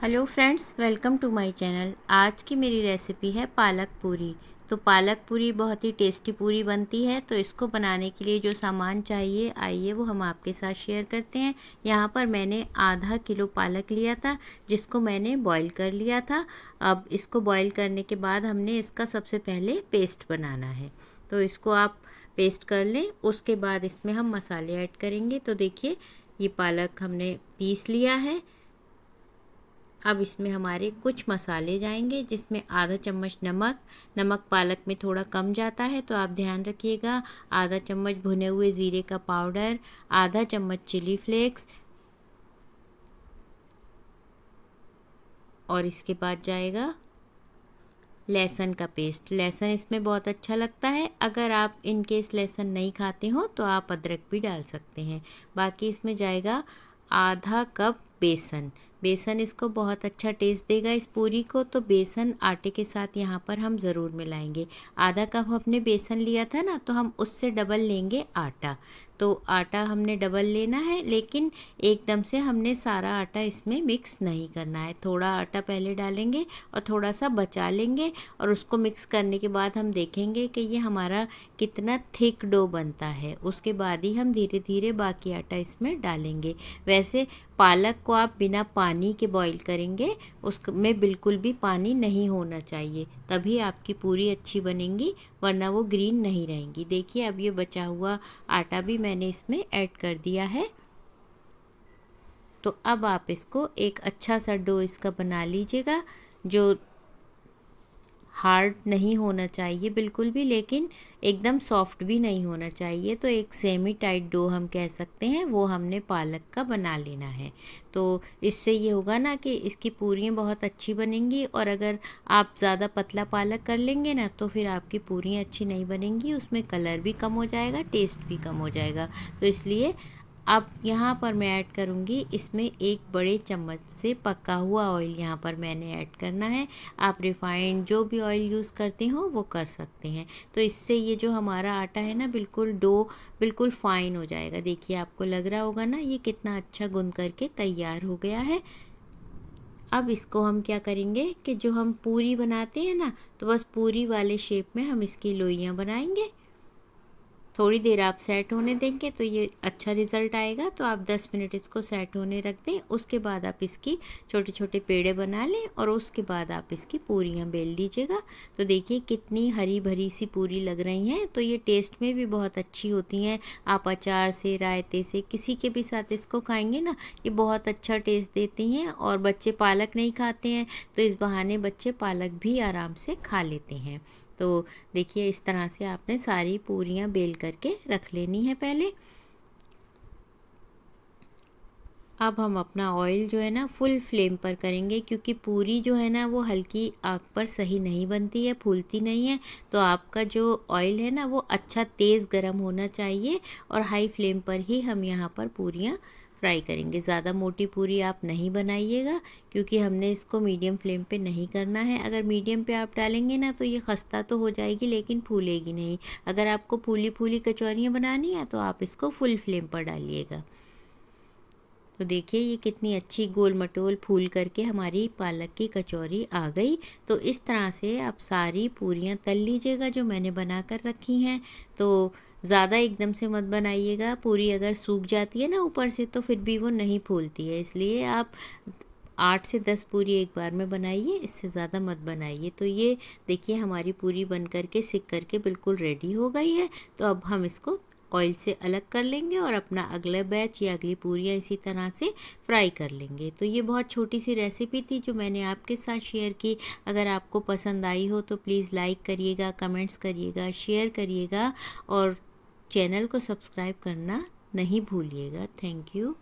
hello friends welcome to my channel आज की मेरी रेसिपी है पालक पूरी तो पालक पूरी बहुत ही टेस्टी पूरी बनती है तो इसको बनाने के लिए जो सामान चाहिए आइए वो हम आपके साथ शेयर करते हैं यहाँ पर मैंने आधा किलो पालक लिया था जिसको मैंने बॉईल कर लिया था अब इसको बॉईल करने के बाद हमने इसका सबसे पहले पेस्ट बनाना है तो इसको आप पेस्ट कर लें उसके बाद इसमें हम मसाले ऐड करेंगे तो देखिए ये पालक हमने पीस लिया है अब इसमें हमारे कुछ मसाले जाएंगे जिसमें आधा चम्मच नमक नमक पालक में थोड़ा कम जाता है तो आप ध्यान रखिएगा आधा चम्मच भुने हुए ज़ीरे का पाउडर आधा चम्मच चिली फ्लेक्स और इसके बाद जाएगा लहसुन का पेस्ट लहसुन इसमें बहुत अच्छा लगता है अगर आप इन केस लहसुन नहीं खाते हो तो आप अदरक भी डाल सकते हैं बाकी इसमें जाएगा आधा कप बेसन बेसन इसको बहुत अच्छा टेस्ट देगा इस पूरी को तो बेसन आटे के साथ यहाँ पर हम ज़रूर मिलाएंगे आधा कप हमने बेसन लिया था ना तो हम उससे डबल लेंगे आटा तो आटा हमने डबल लेना है लेकिन एकदम से हमने सारा आटा इसमें मिक्स नहीं करना है थोड़ा आटा पहले डालेंगे और थोड़ा सा बचा लेंगे और उसको मिक्स करने के बाद हम देखेंगे कि ये हमारा कितना थिक डो बनता है उसके बाद ही हम धीरे धीरे बाकी आटा इसमें डालेंगे वैसे पालक को आप बिना पानी के बॉईल करेंगे उसमें बिल्कुल भी पानी नहीं होना चाहिए तभी आपकी पूरी अच्छी बनेंगी वरना वो ग्रीन नहीं रहेंगी देखिए अब ये बचा हुआ आटा भी मैंने इसमें ऐड कर दिया है तो अब आप इसको एक अच्छा सा डो इसका बना लीजिएगा जो हार्ड नहीं होना चाहिए बिल्कुल भी लेकिन एकदम सॉफ्ट भी नहीं होना चाहिए तो एक सेमी टाइट डो हम कह सकते हैं वो हमने पालक का बना लेना है तो इससे ये होगा ना कि इसकी पूरियाँ बहुत अच्छी बनेंगी और अगर आप ज़्यादा पतला पालक कर लेंगे ना तो फिर आपकी पूरियाँ अच्छी नहीं बनेंगी उसमें कलर भी कम हो जाएगा टेस्ट भी कम हो जाएगा तो इसलिए अब यहाँ पर मैं ऐड करूँगी इसमें एक बड़े चम्मच से पका हुआ ऑयल यहाँ पर मैंने ऐड करना है आप रिफाइंड जो भी ऑयल यूज़ करते हो वो कर सकते हैं तो इससे ये जो हमारा आटा है ना बिल्कुल डो बिल्कुल फाइन हो जाएगा देखिए आपको लग रहा होगा ना ये कितना अच्छा गुन करके तैयार हो गया है अब इसको हम क्या करेंगे कि जो हम पूरी बनाते हैं ना तो बस पूरी वाले शेप में हम इसकी लोइयाँ बनाएंगे थोड़ी देर आप सेट होने देंगे तो ये अच्छा रिज़ल्ट आएगा तो आप 10 मिनट इसको सेट होने रख दें उसके बाद आप इसकी छोटे छोटे पेड़े बना लें और उसके बाद आप इसकी पूरियाँ बेल दीजिएगा तो देखिए कितनी हरी भरी सी पूरी लग रही हैं तो ये टेस्ट में भी बहुत अच्छी होती हैं आप अचार से रायते से किसी के भी साथ इसको खाएँगे ना ये बहुत अच्छा टेस्ट देती हैं और बच्चे पालक नहीं खाते हैं तो इस बहाने बच्चे पालक भी आराम से खा लेते हैं तो देखिए इस तरह से आपने सारी पूरियाँ बेल करके रख लेनी है पहले अब हम अपना ऑयल जो है ना फुल फ्लेम पर करेंगे क्योंकि पूरी जो है ना वो हल्की आग पर सही नहीं बनती है फूलती नहीं है तो आपका जो ऑयल है ना वो अच्छा तेज़ गर्म होना चाहिए और हाई फ्लेम पर ही हम यहाँ पर पूरियाँ फ्राई करेंगे ज़्यादा मोटी पूरी आप नहीं बनाइएगा क्योंकि हमने इसको मीडियम फ्लेम पे नहीं करना है अगर मीडियम पे आप डालेंगे ना तो ये खस्ता तो हो जाएगी लेकिन फूलेगी नहीं अगर आपको फूली फूली कचौरियाँ बनानी है तो आप इसको फुल फ्लेम पर डालिएगा तो देखिए ये कितनी अच्छी गोल मटोल फूल करके हमारी पालक की कचौरी आ गई तो इस तरह से आप सारी पूरियाँ तल लीजिएगा जो मैंने बना कर रखी हैं तो ज़्यादा एकदम से मत बनाइएगा पूरी अगर सूख जाती है ना ऊपर से तो फिर भी वो नहीं फूलती है इसलिए आप आठ से दस पूरी एक बार में बनाइए इससे ज़्यादा मत बनाइए तो ये देखिए हमारी पूरी बन करके सिक करके बिल्कुल रेडी हो गई है तो अब हम इसको ऑयल से अलग कर लेंगे और अपना अगला बैच या अगली पूरियाँ इसी तरह से फ्राई कर लेंगे तो ये बहुत छोटी सी रेसिपी थी जो मैंने आपके साथ शेयर की अगर आपको पसंद आई हो तो प्लीज़ लाइक करिएगा कमेंट्स करिएगा शेयर करिएगा और चैनल को सब्सक्राइब करना नहीं भूलिएगा थैंक यू